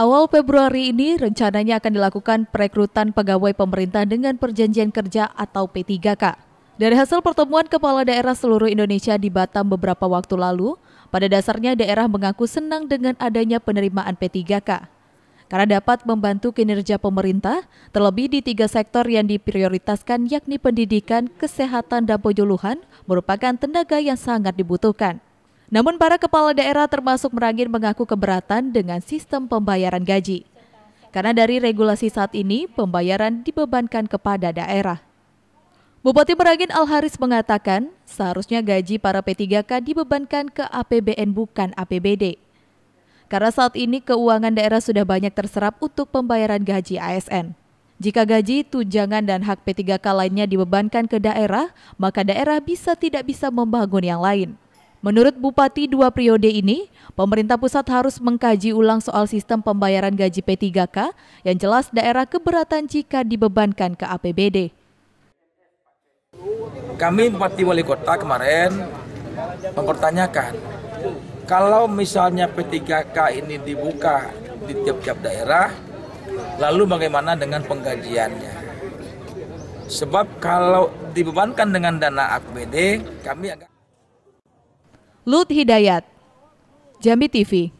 Awal Februari ini rencananya akan dilakukan perekrutan pegawai pemerintah dengan perjanjian kerja atau P3K. Dari hasil pertemuan kepala daerah seluruh Indonesia di Batam beberapa waktu lalu, pada dasarnya daerah mengaku senang dengan adanya penerimaan P3K karena dapat membantu kinerja pemerintah, terlebih di tiga sektor yang diprioritaskan yakni pendidikan, kesehatan, dan penyuluhan merupakan tenaga yang sangat dibutuhkan. Namun para kepala daerah termasuk Merangin mengaku keberatan dengan sistem pembayaran gaji. Karena dari regulasi saat ini, pembayaran dibebankan kepada daerah. Bupati Merangin Al-Haris mengatakan, seharusnya gaji para P3K dibebankan ke APBN bukan APBD. Karena saat ini keuangan daerah sudah banyak terserap untuk pembayaran gaji ASN. Jika gaji, tunjangan, dan hak P3K lainnya dibebankan ke daerah, maka daerah bisa tidak bisa membangun yang lain. Menurut Bupati dua periode ini, pemerintah pusat harus mengkaji ulang soal sistem pembayaran gaji P3K yang jelas daerah keberatan jika dibebankan ke APBD. Kami Bupati Wali Kota kemarin mempertanyakan, kalau misalnya P3K ini dibuka di tiap-tiap daerah, lalu bagaimana dengan penggajiannya? Sebab kalau dibebankan dengan dana APBD, kami agak Lut Hidayat, Jambi TV.